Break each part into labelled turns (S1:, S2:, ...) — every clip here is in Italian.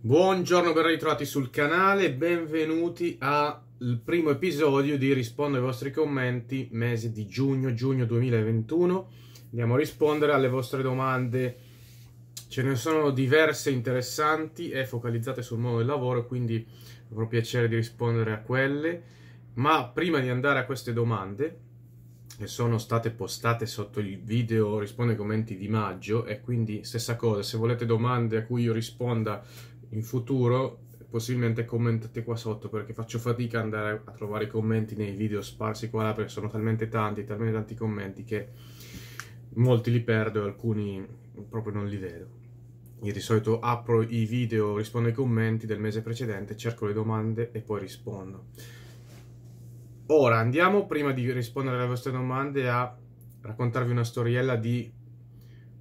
S1: Buongiorno, ben ritrovati sul canale, benvenuti al primo episodio di Rispondo ai vostri commenti mese di giugno, giugno 2021. Andiamo a rispondere alle vostre domande, ce ne sono diverse interessanti e focalizzate sul mondo del lavoro, quindi avrò piacere di rispondere a quelle. Ma prima di andare a queste domande, che sono state postate sotto il video Rispondo ai commenti di maggio e quindi stessa cosa se volete domande a cui io risponda in futuro possibilmente commentate qua sotto perché faccio fatica ad andare a trovare i commenti nei video sparsi qua là perché sono talmente tanti, talmente tanti commenti che molti li perdo e alcuni proprio non li vedo. Io di solito apro i video, rispondo ai commenti del mese precedente, cerco le domande e poi rispondo. Ora andiamo, prima di rispondere alle vostre domande, a raccontarvi una storiella di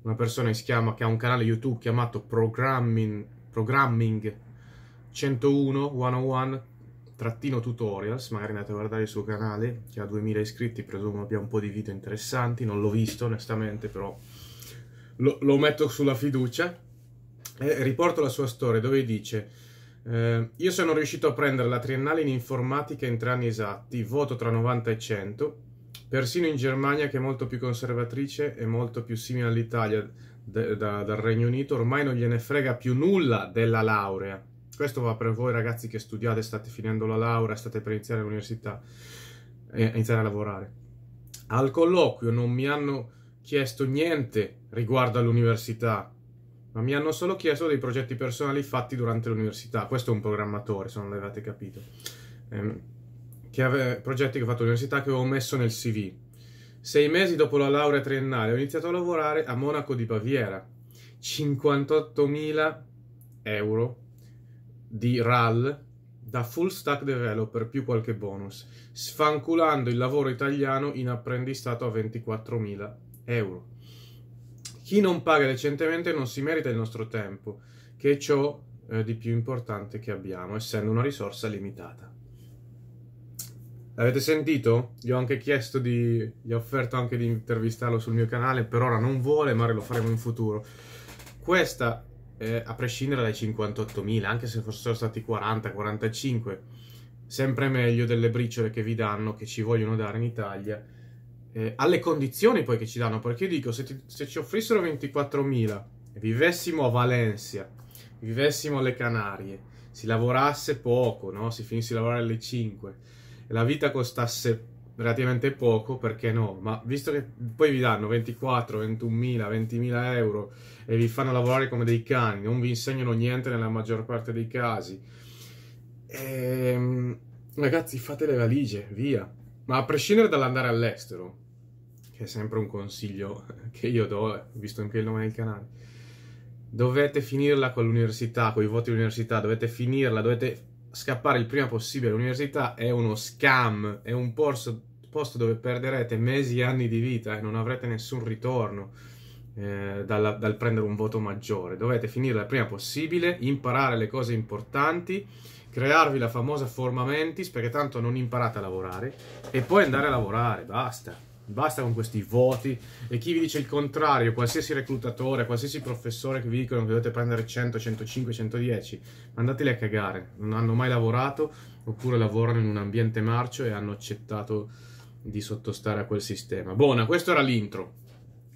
S1: una persona che, si chiama, che ha un canale YouTube chiamato Programming Programming 101 101 trattino tutorials, magari andate a guardare il suo canale che ha 2000 iscritti, presumo abbia un po' di video interessanti, non l'ho visto onestamente però lo, lo metto sulla fiducia e riporto la sua storia dove dice eh, io sono riuscito a prendere la triennale in informatica in tre anni esatti, voto tra 90 e 100, persino in Germania che è molto più conservatrice e molto più simile all'Italia de, da, dal Regno Unito ormai non gliene frega più nulla della laurea. Questo va per voi ragazzi che studiate, state finendo la laurea, state per iniziare l'università e iniziare a lavorare. Al colloquio non mi hanno chiesto niente riguardo all'università, ma mi hanno solo chiesto dei progetti personali fatti durante l'università. Questo è un programmatore, se non l'avete capito. Ehm, che ave- progetti che ho fatto all'università che avevo messo nel CV sei mesi dopo la laurea triennale ho iniziato a lavorare a Monaco di Baviera. 58.000 euro di RAL da full stack developer più qualche bonus, sfanculando il lavoro italiano in apprendistato a 24.000 euro. Chi non paga decentemente non si merita il nostro tempo, che è ciò eh, di più importante che abbiamo, essendo una risorsa limitata. L'avete sentito? Gli ho anche chiesto di... gli ho offerto anche di intervistarlo sul mio canale, per ora non vuole, ma lo faremo in futuro. Questa, eh, a prescindere dai 58.000, anche se fossero stati 40, 45, sempre meglio delle briciole che vi danno, che ci vogliono dare in Italia, eh, alle condizioni poi che ci danno, perché io dico, se, ti, se ci offrissero 24.000 e vivessimo a Valencia, vivessimo alle Canarie, si lavorasse poco, no? si finisse di lavorare alle 5 la vita costasse relativamente poco, perché no? Ma visto che poi vi danno 24, 21.000, 20.000 euro e vi fanno lavorare come dei cani, non vi insegnano niente nella maggior parte dei casi, ehm, ragazzi fate le valigie, via. Ma a prescindere dall'andare all'estero, che è sempre un consiglio che io do, eh, visto anche il nome del canale, dovete finirla con l'università, con i voti dell'università, dovete finirla, dovete scappare il prima possibile all'università è uno scam, è un posto, posto dove perderete mesi e anni di vita e non avrete nessun ritorno eh, dalla, dal prendere un voto maggiore. Dovete finire il prima possibile, imparare le cose importanti, crearvi la famosa forma mentis perché tanto non imparate a lavorare e poi andare a lavorare, basta. Basta con questi voti. E chi vi dice il contrario, qualsiasi reclutatore, qualsiasi professore che vi dicono che dovete prendere 100, 105, 110, mandateli a cagare. Non hanno mai lavorato oppure lavorano in un ambiente marcio e hanno accettato di sottostare a quel sistema. Buona, questo era l'intro.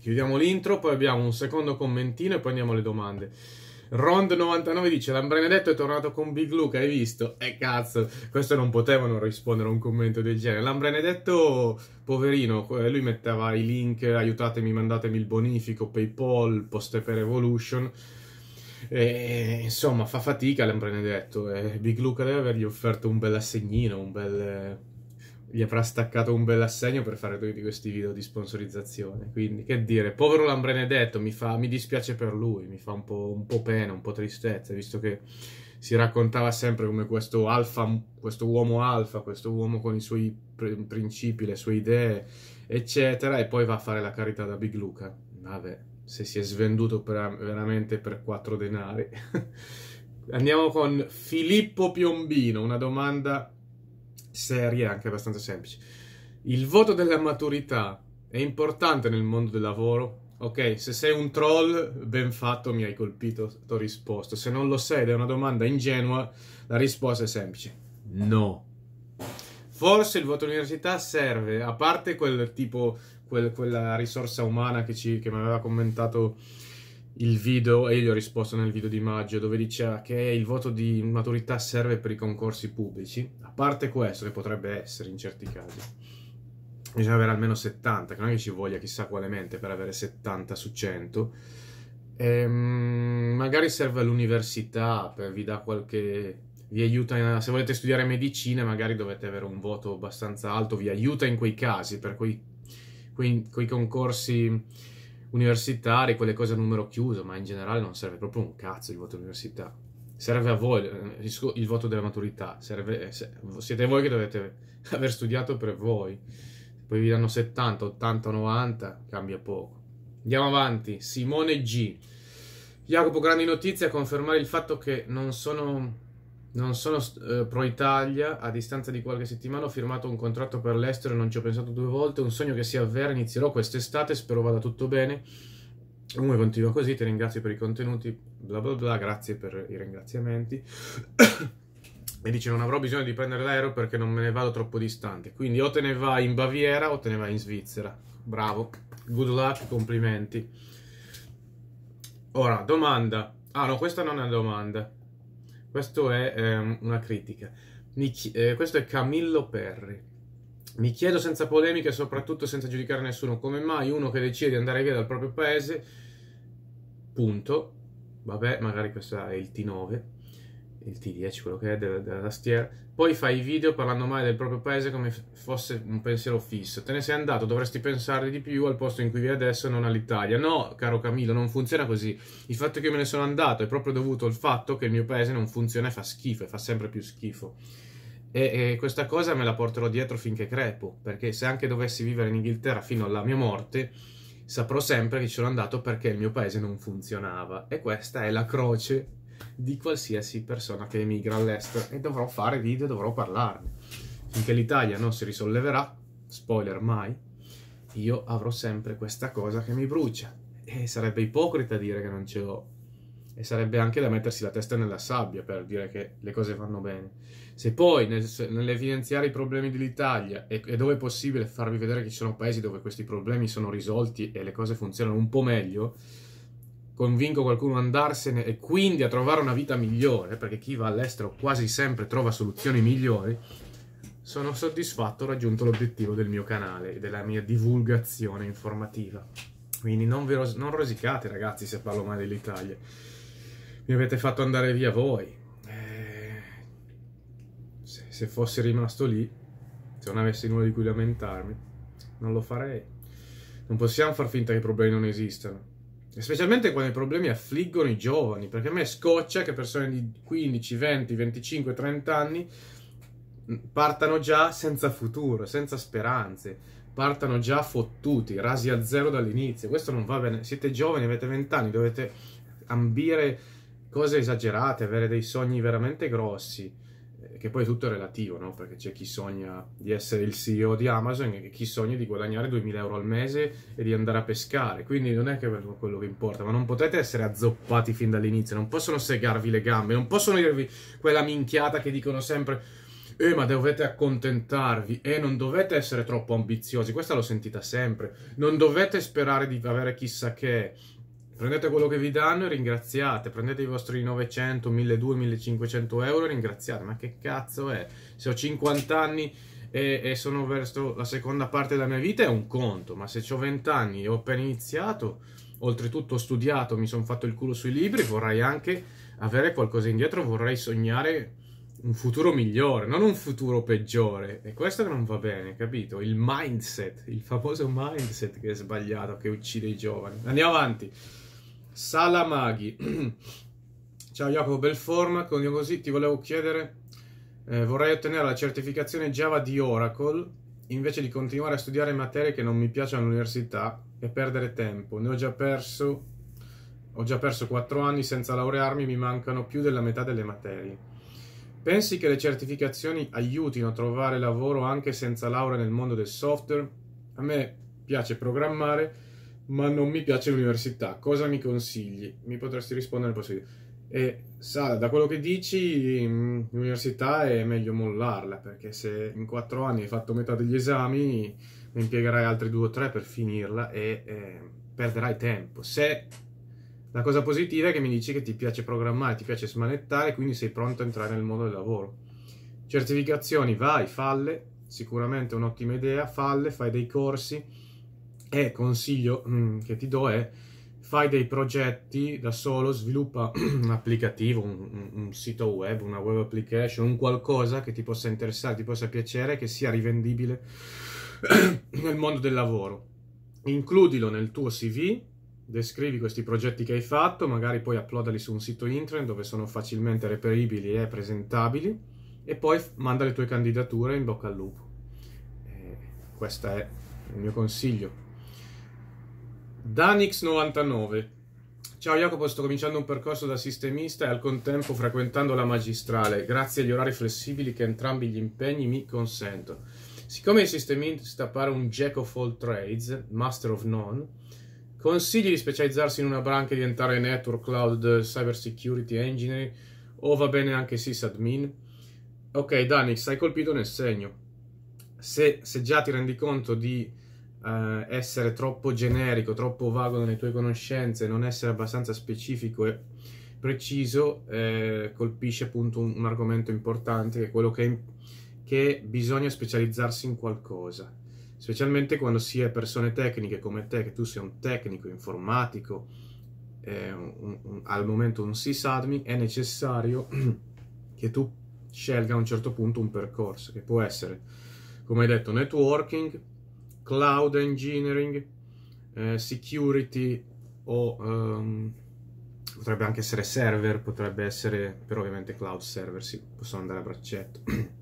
S1: Chiudiamo l'intro, poi abbiamo un secondo commentino e poi andiamo alle domande. Rond99 dice: Lambrenedetto è tornato con Big Luke. Hai visto? E eh, cazzo, questo non potevano rispondere a un commento del genere. Lambrenedetto, poverino, eh, lui metteva i link, aiutatemi, mandatemi il bonifico, PayPal, poste per Evolution. E, insomma, fa fatica Lambrenedetto. E eh. Big Luca deve avergli offerto un bel assegnino, un bel gli avrà staccato un bel assegno per fare due questi video di sponsorizzazione. Quindi, che dire, povero Lambrenedetto, mi, fa, mi dispiace per lui, mi fa un po', un po', pena, un po' tristezza, visto che si raccontava sempre come questo alfa, questo uomo alfa, questo uomo con i suoi principi, le sue idee, eccetera, e poi va a fare la carità da Big Luca. Vabbè, se si è svenduto per, veramente per quattro denari. Andiamo con Filippo Piombino, una domanda serie anche abbastanza semplici. Il voto della maturità è importante nel mondo del lavoro? Ok, se sei un troll, ben fatto, mi hai colpito, ti ho risposto. Se non lo sei ed è una domanda ingenua, la risposta è semplice. No. Forse il voto all'università serve, a parte quel tipo, quel, quella risorsa umana che, ci, che mi aveva commentato il video, e gli ho risposto nel video di maggio, dove diceva che il voto di maturità serve per i concorsi pubblici, a parte questo, che potrebbe essere in certi casi, bisogna avere almeno 70, che non è che ci voglia chissà quale mente per avere 70 su 100, ehm, magari serve all'università, vi dà qualche... Vi aiuta, in, se volete studiare medicina magari dovete avere un voto abbastanza alto, vi aiuta in quei casi, per quei, quei, quei concorsi universitari, quelle cose a numero chiuso, ma in generale non serve proprio un cazzo il voto università. Serve a voi eh, il voto della maturità, serve, eh, siete voi che dovete aver studiato per voi. Poi vi danno 70, 80, 90, cambia poco. Andiamo avanti, Simone G. Jacopo, grandi notizie a confermare il fatto che non sono non sono eh, pro Italia, a distanza di qualche settimana ho firmato un contratto per l'estero e non ci ho pensato due volte, un sogno che si avvera, inizierò quest'estate, spero vada tutto bene. Comunque continua così, ti ringrazio per i contenuti, bla bla bla, grazie per i ringraziamenti. e dice non avrò bisogno di prendere l'aereo perché non me ne vado troppo distante. Quindi o te ne vai in Baviera o te ne vai in Svizzera. Bravo, good luck, complimenti. Ora, domanda. Ah no, questa non è una domanda. Questo è eh, una critica. Mi, eh, questo è Camillo Perri. Mi chiedo senza polemiche e soprattutto senza giudicare nessuno come mai uno che decide di andare via dal proprio paese, punto, vabbè, magari questo è il T9, il T10, quello che è della, della tastiera. Poi fai i video parlando male del proprio paese come fosse un pensiero fisso. Te ne sei andato, dovresti pensare di più al posto in cui vivi adesso e non all'Italia. No, caro Camillo, non funziona così. Il fatto che io me ne sono andato è proprio dovuto al fatto che il mio paese non funziona e fa schifo, e fa sempre più schifo. E, e questa cosa me la porterò dietro finché crepo, perché se anche dovessi vivere in Inghilterra fino alla mia morte, saprò sempre che ci sono andato perché il mio paese non funzionava. E questa è la croce di qualsiasi persona che emigra all'estero e dovrò fare video, dovrò parlarne. Finché l'Italia non si risolleverà, spoiler mai, io avrò sempre questa cosa che mi brucia. E sarebbe ipocrita dire che non ce l'ho. E sarebbe anche da mettersi la testa nella sabbia per dire che le cose vanno bene. Se poi nel, nell'evidenziare i problemi dell'Italia e, e dove è possibile farvi vedere che ci sono paesi dove questi problemi sono risolti e le cose funzionano un po' meglio, convinco qualcuno ad andarsene e quindi a trovare una vita migliore, perché chi va all'estero quasi sempre trova soluzioni migliori, sono soddisfatto, ho raggiunto l'obiettivo del mio canale e della mia divulgazione informativa. Quindi non, ros- non rosicate ragazzi se parlo male dell'Italia. Mi avete fatto andare via voi. Eh, se, se fossi rimasto lì, se non avessi nulla di cui lamentarmi, non lo farei. Non possiamo far finta che i problemi non esistano specialmente quando i problemi affliggono i giovani, perché a me scoccia che persone di 15, 20, 25, 30 anni mm, partano già senza futuro, senza speranze, partano già fottuti, rasi a zero dall'inizio. Questo non va bene. Siete giovani, avete 20 anni, dovete ambire cose esagerate, avere dei sogni veramente grossi che poi tutto è relativo, no? perché c'è chi sogna di essere il CEO di Amazon e chi sogna di guadagnare 2000 euro al mese e di andare a pescare, quindi non è che quello che importa, ma non potete essere azzoppati fin dall'inizio, non possono segarvi le gambe, non possono dirvi quella minchiata che dicono sempre eh, ma dovete accontentarvi e eh, non dovete essere troppo ambiziosi, questa l'ho sentita sempre, non dovete sperare di avere chissà che Prendete quello che vi danno e ringraziate, prendete i vostri 900, 1200, 1500 euro e ringraziate, ma che cazzo è? Se ho 50 anni e, e sono verso la seconda parte della mia vita è un conto, ma se ho 20 anni e ho appena iniziato, oltretutto ho studiato, mi sono fatto il culo sui libri, vorrei anche avere qualcosa indietro, vorrei sognare un futuro migliore, non un futuro peggiore. E questo non va bene, capito? Il mindset, il famoso mindset che è sbagliato, che uccide i giovani. Andiamo avanti. Salamaghi. Ciao Jacopo Belforma, continuo così, ti volevo chiedere, eh, vorrei ottenere la certificazione Java di Oracle invece di continuare a studiare materie che non mi piacciono all'università e perdere tempo. Ne ho già perso, ho già perso 4 anni senza laurearmi, mi mancano più della metà delle materie. Pensi che le certificazioni aiutino a trovare lavoro anche senza laurea nel mondo del software? A me piace programmare ma non mi piace l'università, cosa mi consigli? Mi potresti rispondere posso E eh, Sara, da quello che dici, mm, l'università è meglio mollarla, perché se in quattro anni hai fatto metà degli esami, ne impiegherai altri due o tre per finirla e eh, perderai tempo. Se la cosa positiva è che mi dici che ti piace programmare, ti piace smanettare, quindi sei pronto a entrare nel mondo del lavoro. Certificazioni, vai, falle, sicuramente un'ottima idea, falle, fai dei corsi, e consiglio mm, che ti do è fai dei progetti da solo, sviluppa un applicativo, un, un, sito web, una web application, un qualcosa che ti possa interessare, ti possa piacere, che sia rivendibile nel mondo del lavoro. Includilo nel tuo CV, descrivi questi progetti che hai fatto, magari poi uploadali su un sito internet dove sono facilmente reperibili e presentabili e poi manda le tue candidature in bocca al lupo. Eh, questo è il mio consiglio. Danix99. Ciao Jacopo, sto cominciando un percorso da sistemista e al contempo frequentando la magistrale, grazie agli orari flessibili che entrambi gli impegni mi consentono. Siccome il sistemista pare un jack of all trades, master of none, consigli di specializzarsi in una branca e diventare network, cloud, cyber security engineer o va bene anche sysadmin? Ok Danix, hai colpito nel segno. Se, se già ti rendi conto di eh, essere troppo generico, troppo vago nelle tue conoscenze, non essere abbastanza specifico e preciso, eh, colpisce appunto un, un, argomento importante che è quello che, che bisogna specializzarsi in qualcosa. Specialmente quando si è persone tecniche come te, che tu sei un tecnico informatico, eh, un, un, al momento un sysadmin, è necessario che tu scelga a un certo punto un percorso che può essere, come hai detto, networking, cloud engineering, eh, security o um, potrebbe anche essere server, potrebbe essere, però ovviamente cloud server, sì, possono andare a braccetto.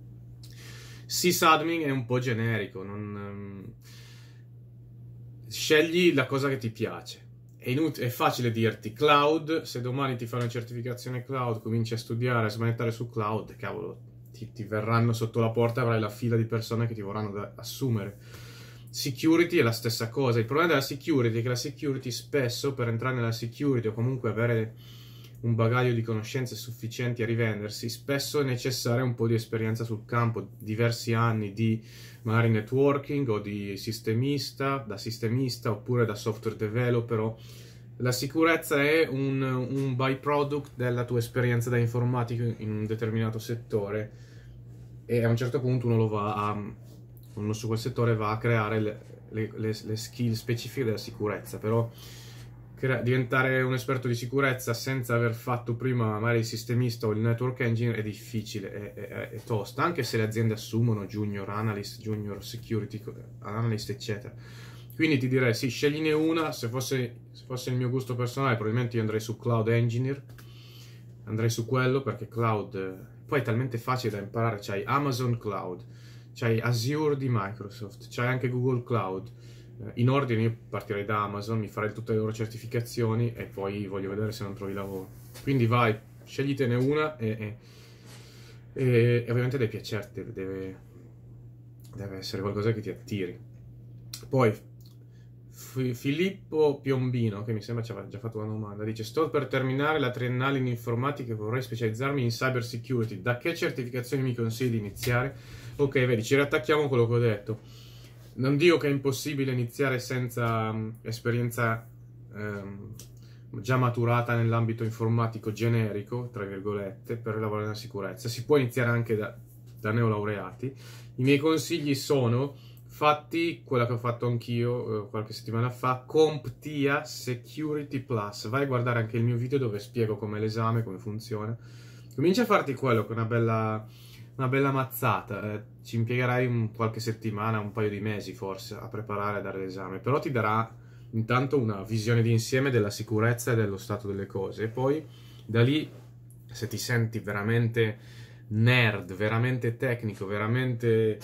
S1: sysadmin è un po' generico, non, um, scegli la cosa che ti piace. È, inut- è facile dirti cloud, se domani ti fai una certificazione cloud, cominci a studiare, a smanettare su cloud, cavolo, ti, ti, verranno sotto la porta, avrai la fila di persone che ti vorranno da- assumere Security è la stessa cosa. Il problema della security è che la security spesso per entrare nella security o comunque avere un bagaglio di conoscenze sufficienti a rivendersi, spesso è necessaria un po' di esperienza sul campo, diversi anni di magari networking o di sistemista, da sistemista oppure da software developer. La sicurezza è un, un byproduct della tua esperienza da informatico in un determinato settore e a un certo punto uno lo va a uno su quel settore va a creare le, le, le, skill specifiche della sicurezza, però crea- diventare un esperto di sicurezza senza aver fatto prima magari il sistemista o il network engineer è difficile, è, è, è tosta, anche se le aziende assumono junior analyst, junior security analyst, eccetera. Quindi ti direi, sì, scegliene una, se fosse, se fosse il mio gusto personale probabilmente io andrei su cloud engineer, andrei su quello perché cloud eh, poi è talmente facile da imparare, c'hai Amazon Cloud, c'hai Azure di Microsoft, c'hai anche Google Cloud. Eh, in ordine io partirei da Amazon, mi farei tutte le loro certificazioni e poi voglio vedere se non trovi lavoro. Quindi vai, sceglitene una e, e, e, e ovviamente deve piacerti, deve, deve essere qualcosa che ti attiri. Poi Filippo Piombino, che mi sembra ci aveva già fatto una domanda, dice: Sto per terminare la triennale in informatica e vorrei specializzarmi in cyber security. Da che certificazioni mi consigli di iniziare? Ok, vedi, ci riattacchiamo a quello che ho detto. Non dico che è impossibile iniziare senza um, esperienza um, già maturata nell'ambito informatico generico, tra virgolette, per lavorare nella sicurezza. Si può iniziare anche da, da neolaureati. I miei consigli sono fatti quella che ho fatto anch'io eh, qualche settimana fa, CompTIA Security Plus. Vai a guardare anche il mio video dove spiego com'è l'esame, come funziona. Comincia a farti quello che è una bella una bella mazzata. Eh, ci impiegherai un, qualche settimana, un paio di mesi forse, a preparare e dare l'esame, però ti darà intanto una visione d'insieme della sicurezza e dello stato delle cose. E poi da lì, se ti senti veramente nerd, veramente tecnico, veramente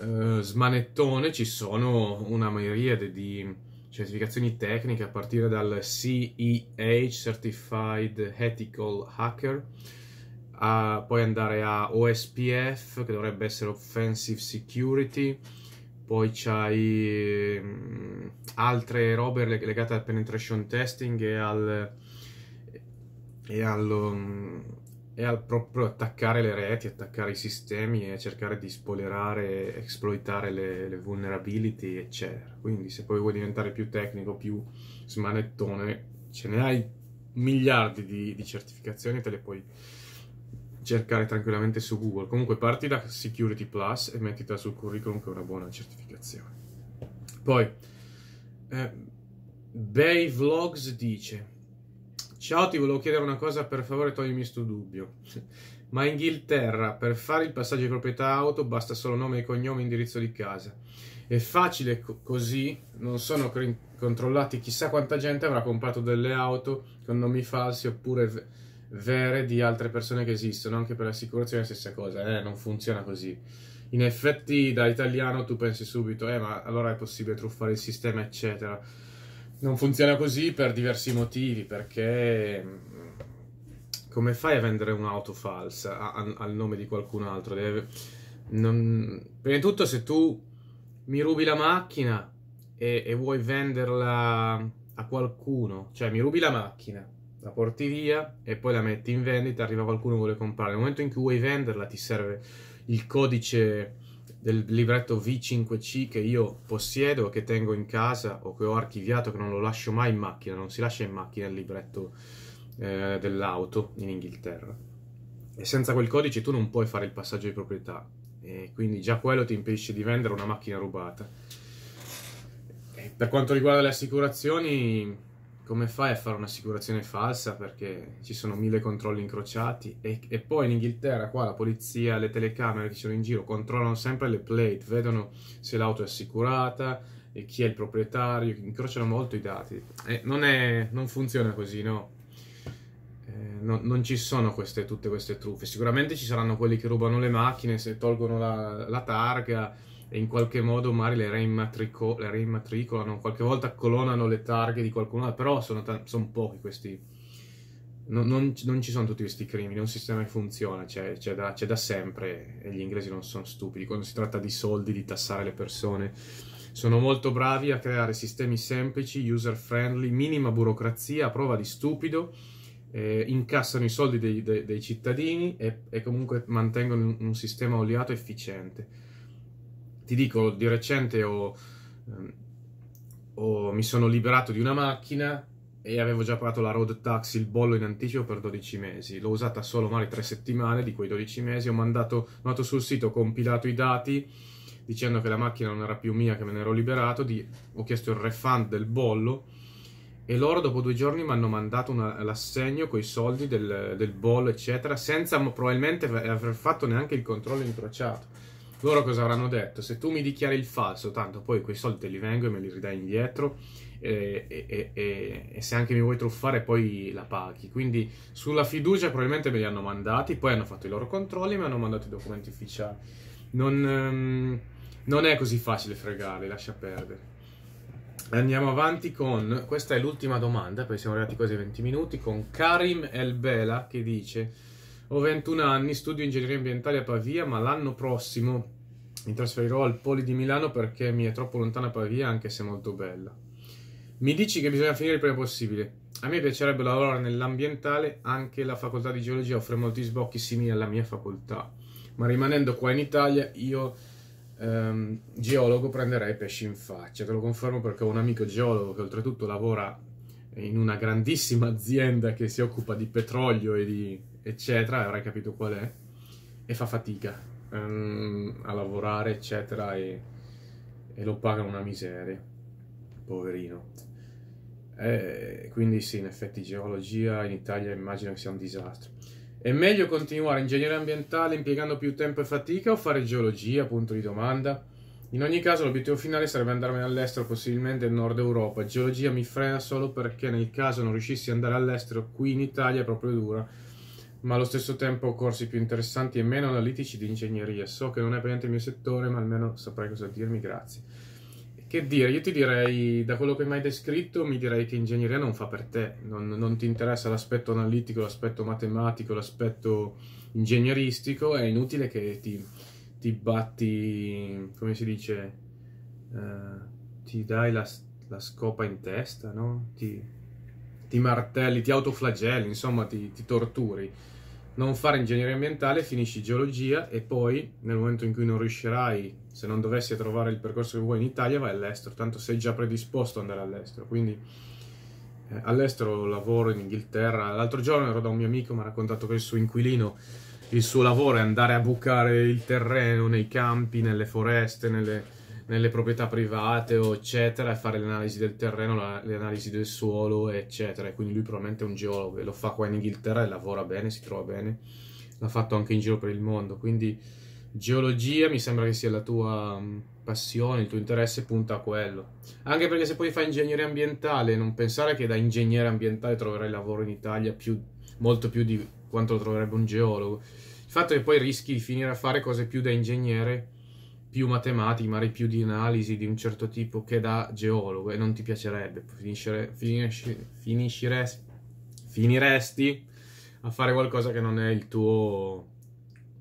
S1: eh, smanettone, ci sono una miriade di certificazioni tecniche a partire dal CEH, Certified Ethical Hacker, a, poi andare a OSPF che dovrebbe essere Offensive Security, poi c'hai mm, altre robe legate al penetration testing e al, e al, mm, e al proprio attaccare le reti, attaccare i sistemi e cercare di spoilerare, esploitare le, le vulnerability, eccetera. Quindi se poi vuoi diventare più tecnico, più smanettone, ce ne hai miliardi di, di certificazioni te le puoi cercare tranquillamente su Google. Comunque parti da Security Plus e mettita sul curriculum che è una buona certificazione. Poi, eh, Bay Vlogs dice... Ciao, ti volevo chiedere una cosa, per favore toglimi questo dubbio. Ma in Inghilterra, per fare il passaggio di proprietà auto, basta solo nome e cognome e indirizzo di casa. È facile co così, non sono controllati chissà quanta gente avrà comprato delle auto con nomi falsi oppure vere di altre persone che esistono, anche per l'assicurazione è la stessa cosa, eh, non funziona così. In effetti da italiano tu pensi subito, eh ma allora è possibile truffare il sistema, eccetera. Non funziona così per diversi motivi, perché mm, come fai a vendere un'auto falsa a, a, al nome di qualcun altro? Deve, non... Prima di tutto se tu mi rubi la macchina e, e vuoi venderla a qualcuno, cioè mi rubi la macchina, la porti via e poi la metti in vendita, arriva qualcuno che vuole comprare. Nel momento in cui vuoi venderla ti serve il codice del libretto V5C che io possiedo, che tengo in casa o che ho archiviato, che non lo lascio mai in macchina, non si lascia in macchina il libretto eh, dell'auto in Inghilterra. E senza quel codice tu non puoi fare il passaggio di proprietà, e quindi già quello ti impedisce di vendere una macchina rubata. E per quanto riguarda le assicurazioni, come fai a fare un'assicurazione falsa perché ci sono mille controlli incrociati e, e, poi in Inghilterra qua la polizia, le telecamere che sono in giro controllano sempre le plate, vedono se l'auto è assicurata e chi è il proprietario, incrociano molto i dati. E non, è, non funziona così, no? Eh, no? non ci sono queste, tutte queste truffe. Sicuramente ci saranno quelli che rubano le macchine, se tolgono la, la targa, e in qualche modo magari le, reimmatrico- le reimmatricolano, qualche volta colonano le targhe di qualcuno, però sono, t- sono pochi questi... Non, non, non, ci sono tutti questi crimini, è un sistema che funziona, c'è, c'è, da, c'è da sempre e gli inglesi non sono stupidi. Quando si tratta di soldi, di tassare le persone, sono molto bravi a creare sistemi semplici, user friendly, minima burocrazia, prova di stupido, eh, incassano i soldi dei, dei, dei cittadini e, e comunque mantengono un, un sistema oliato efficiente ti dico, di recente ho, ehm, ho, mi sono liberato di una macchina e avevo già pagato la road tax, il bollo in anticipo per 12 mesi. L'ho usata solo male tre settimane di quei 12 mesi. Ho mandato, noto sul sito, ho compilato i dati dicendo che la macchina non era più mia, che me ne ero liberato. Di, ho chiesto il refund del bollo e loro dopo due giorni mi hanno mandato una, l'assegno con i soldi del, del bollo, eccetera, senza probabilmente aver fatto neanche il controllo incrociato loro cosa avranno detto? Se tu mi dichiari il falso, tanto poi quei soldi te li vengo e me li ridai indietro eh, e, e, e, e, se anche mi vuoi truffare poi la paghi. Quindi sulla fiducia probabilmente me li hanno mandati, poi hanno fatto i loro controlli e mi hanno mandato i documenti ufficiali. Non, um, non è così facile fregare, lascia perdere. Andiamo avanti con, questa è l'ultima domanda, poi siamo arrivati quasi a 20 minuti, con Karim Elbela che dice ho 21 anni, studio ingegneria ambientale a Pavia, ma l'anno prossimo mi trasferirò al Poli di Milano perché mi è troppo lontana Pavia, anche se molto bella. Mi dici che bisogna finire il prima possibile. A me piacerebbe lavorare nell'ambientale, anche la facoltà di geologia offre molti sbocchi simili alla mia facoltà. Ma rimanendo qua in Italia, io ehm, geologo prenderei pesci in faccia. Te lo confermo perché ho un amico geologo che oltretutto lavora in una grandissima azienda che si occupa di petrolio e di eccetera, avrai capito qual è, e fa fatica um, a lavorare, eccetera, e, e, lo pagano una miseria, poverino. E, eh, quindi sì, in effetti geologia in Italia immagino che sia un disastro. È meglio continuare ingegneria ambientale impiegando più tempo e fatica o fare geologia? Punto di domanda. In ogni caso l'obiettivo finale sarebbe andarmene all'estero, possibilmente in Nord Europa. Geologia mi frena solo perché nel caso non riuscissi ad andare all'estero, qui in Italia è proprio dura ma allo stesso tempo corsi più interessanti e meno analitici di ingegneria. So che non è per niente il mio settore, ma almeno saprei cosa dirmi, grazie. Che dire, io ti direi, da quello che mi hai descritto, mi direi che ingegneria non fa per te, non, non ti interessa l'aspetto analitico, l'aspetto matematico, l'aspetto ingegneristico, è inutile che ti, ti batti, come si dice, eh, ti dai la, la, scopa in testa, no? Ti, ti martelli, ti autoflagelli, insomma ti, ti torturi non fare ingegneria ambientale, finisci geologia e poi nel momento in cui non riuscirai, se non dovessi trovare il percorso che vuoi in Italia, vai all'estero, tanto sei già predisposto ad andare all'estero, quindi eh, all'estero lavoro in Inghilterra. L'altro giorno ero da un mio amico, mi ha raccontato che il suo inquilino, il suo lavoro è andare a bucare il terreno nei campi, nelle foreste, nelle nelle proprietà private o eccetera e fare l'analisi del terreno, la, l'analisi del suolo eccetera. E quindi lui probabilmente è un geologo e lo fa qua in Inghilterra e lavora bene, si trova bene. L'ha fatto anche in giro per il mondo. Quindi geologia mi sembra che sia la tua mm, passione, il tuo interesse punta a quello. Anche perché se poi fai ingegneria ambientale, non pensare che da ingegnere ambientale troverai lavoro in Italia più, molto più di quanto lo troverebbe un geologo. Il fatto è che poi rischi di finire a fare cose più da ingegnere più matematiche, magari più di analisi di un certo tipo che da geologo e non ti piacerebbe, finiscire, finisci, finisciresti, finiresti a fare qualcosa che non è il tuo,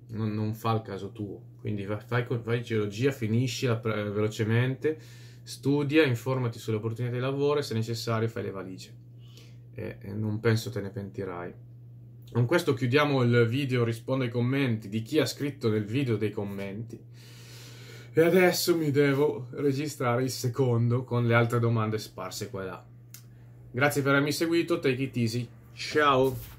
S1: non, non fa il caso tuo. Quindi fai, fai geologia, finiscila velocemente, studia, informati sulle opportunità di lavoro e se necessario fai le valigie. E, e non penso te ne pentirai. Con questo chiudiamo il video, rispondo ai commenti di chi ha scritto nel video dei commenti e adesso mi devo registrare il secondo con le altre domande sparse qua e là. Grazie per avermi seguito, take it easy, ciao!